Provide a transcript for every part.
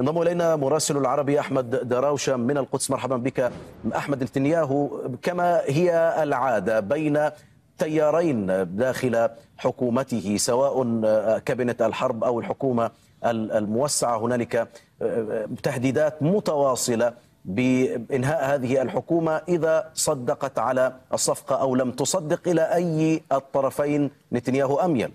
انضم الينا مراسل العربي احمد دراوشه من القدس مرحبا بك احمد نتنياهو كما هي العاده بين تيارين داخل حكومته سواء كابينه الحرب او الحكومه الموسعه هنالك آه، آه، تهديدات متواصله بانهاء هذه الحكومه اذا صدقت على الصفقه او لم تصدق الى اي الطرفين نتنياهو اميل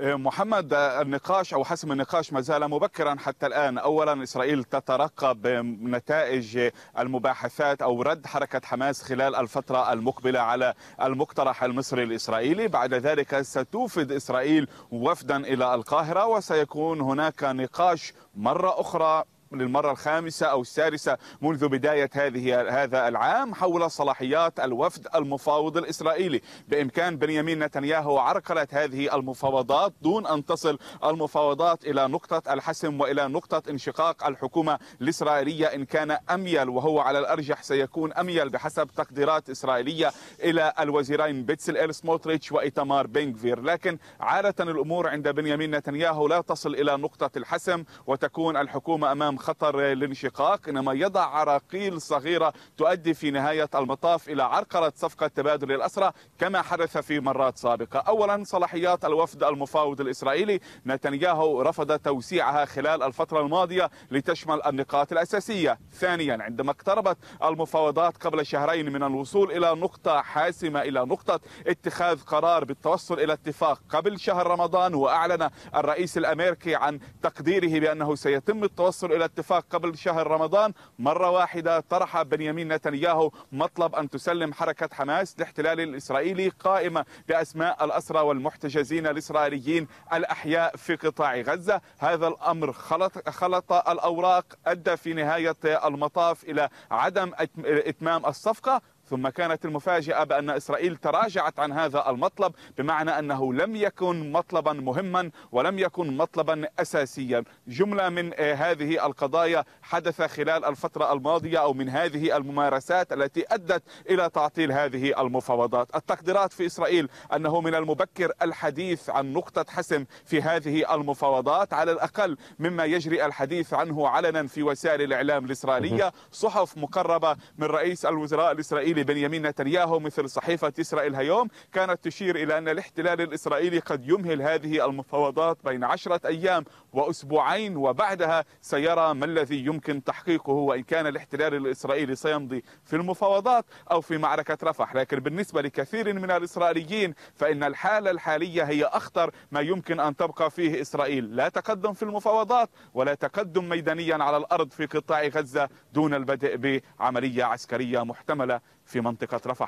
إيه، محمد النقاش او حسم النقاش ما زال مبكرا حتى الان، اولا اسرائيل تترقب نتائج المباحثات او رد حركه حماس خلال الفتره المقبله على المقترح المصري الاسرائيلي، بعد ذلك ستوفد اسرائيل وفدا الى القاهره وسيكون هناك نقاش مره اخرى للمرة الخامسة أو السادسة منذ بداية هذه هذا العام حول صلاحيات الوفد المفاوض الإسرائيلي بإمكان بنيامين نتنياهو عرقلة هذه المفاوضات دون أن تصل المفاوضات إلى نقطة الحسم وإلى نقطة انشقاق الحكومة الإسرائيلية إن كان أميل وهو على الأرجح سيكون أميل بحسب تقديرات إسرائيلية إلى الوزيرين بيتسل إل سموتريتش وإيتمار بينغفير لكن عادة الأمور عند بنيامين نتنياهو لا تصل إلى نقطة الحسم وتكون الحكومة أمام خطر الانشقاق إنما يضع عراقيل صغيرة تؤدي في نهاية المطاف إلى عرقلة صفقة تبادل الأسرى كما حدث في مرات سابقة أولا صلاحيات الوفد المفاوض الإسرائيلي نتنياهو رفض توسيعها خلال الفترة الماضية لتشمل النقاط الأساسية ثانيا عندما اقتربت المفاوضات قبل شهرين من الوصول إلى نقطة حاسمة إلى نقطة اتخاذ قرار بالتوصل إلى اتفاق قبل شهر رمضان وأعلن الرئيس الأمريكي عن تقديره بأنه سيتم التوصل إلى اتفاق قبل شهر رمضان مرة واحدة طرح بنيامين نتنياهو مطلب أن تسلم حركة حماس لاحتلال الإسرائيلي قائمة بأسماء الأسرى والمحتجزين الإسرائيليين الأحياء في قطاع غزة هذا الأمر خلط, خلط الأوراق أدى في نهاية المطاف إلى عدم إتمام الصفقة ثم كانت المفاجأة بأن إسرائيل تراجعت عن هذا المطلب بمعنى أنه لم يكن مطلبا مهما ولم يكن مطلبا أساسيا جملة من آه، هذه القضايا حدث خلال الفترة الماضية أو من هذه الممارسات التي أدت إلى تعطيل هذه المفاوضات التقديرات في إسرائيل أنه من المبكر الحديث عن نقطة حسم في هذه المفاوضات على الأقل مما يجري الحديث عنه علنا في وسائل الإعلام الإسرائيلية صحف مقربة من رئيس الوزراء الإسرائيلي لبنيامين نتنياهو مثل صحيفة إسرائيل هيوم كانت تشير إلى أن الاحتلال الإسرائيلي قد يمهل هذه المفاوضات بين عشرة أيام وأسبوعين وبعدها سيرى ما الذي يمكن تحقيقه وإن كان الاحتلال الإسرائيلي سيمضي في المفاوضات أو في معركة رفح لكن بالنسبة لكثير من الإسرائيليين فإن الحالة الحالية هي أخطر ما يمكن أن تبقى فيه إسرائيل لا تقدم في المفاوضات ولا تقدم ميدانيا على الأرض في قطاع غزة دون البدء بعملية عسكرية محتملة في منطقة رفح